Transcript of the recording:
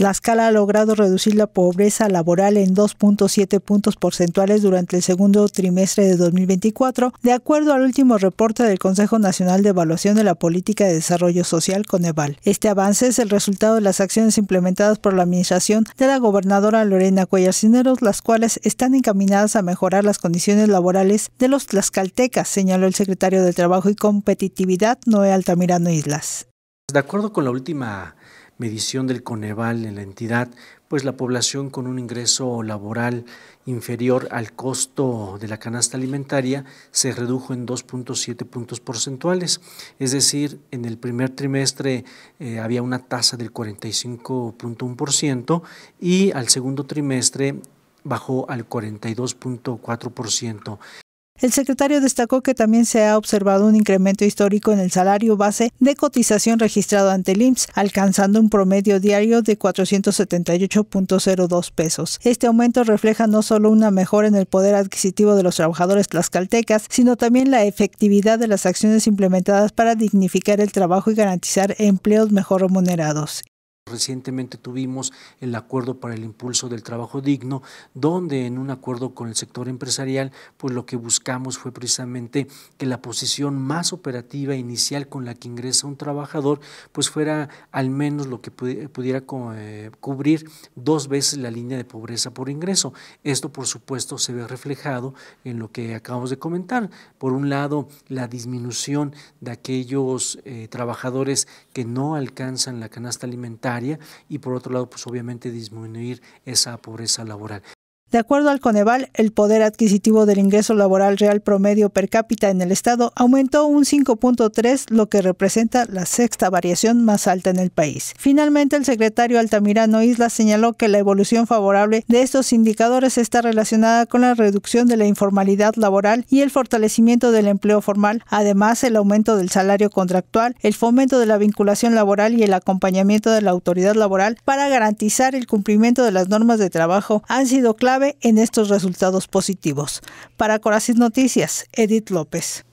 Tlaxcala ha logrado reducir la pobreza laboral en 2.7 puntos porcentuales durante el segundo trimestre de 2024, de acuerdo al último reporte del Consejo Nacional de Evaluación de la Política de Desarrollo Social, Coneval. Este avance es el resultado de las acciones implementadas por la administración de la gobernadora Lorena Cuellar Cineros, las cuales están encaminadas a mejorar las condiciones laborales de los tlaxcaltecas, señaló el secretario de Trabajo y Competitividad, Noé Altamirano Islas. De acuerdo con la última medición del Coneval en la entidad, pues la población con un ingreso laboral inferior al costo de la canasta alimentaria se redujo en 2.7 puntos porcentuales. Es decir, en el primer trimestre eh, había una tasa del 45.1% y al segundo trimestre bajó al 42.4%. El secretario destacó que también se ha observado un incremento histórico en el salario base de cotización registrado ante el IMSS, alcanzando un promedio diario de 478.02 pesos. Este aumento refleja no solo una mejora en el poder adquisitivo de los trabajadores tlaxcaltecas, sino también la efectividad de las acciones implementadas para dignificar el trabajo y garantizar empleos mejor remunerados. Recientemente tuvimos el acuerdo para el impulso del trabajo digno, donde en un acuerdo con el sector empresarial, pues lo que buscamos fue precisamente que la posición más operativa inicial con la que ingresa un trabajador, pues fuera al menos lo que pudiera eh, cubrir dos veces la línea de pobreza por ingreso. Esto, por supuesto, se ve reflejado en lo que acabamos de comentar. Por un lado, la disminución de aquellos eh, trabajadores que no alcanzan la canasta alimentaria, y por otro lado, pues obviamente disminuir esa pobreza laboral. De acuerdo al Coneval, el poder adquisitivo del ingreso laboral real promedio per cápita en el Estado aumentó un 5.3, lo que representa la sexta variación más alta en el país. Finalmente, el secretario Altamirano Islas señaló que la evolución favorable de estos indicadores está relacionada con la reducción de la informalidad laboral y el fortalecimiento del empleo formal, además el aumento del salario contractual, el fomento de la vinculación laboral y el acompañamiento de la autoridad laboral para garantizar el cumplimiento de las normas de trabajo han sido clave en estos resultados positivos. Para Corazón Noticias, Edith López.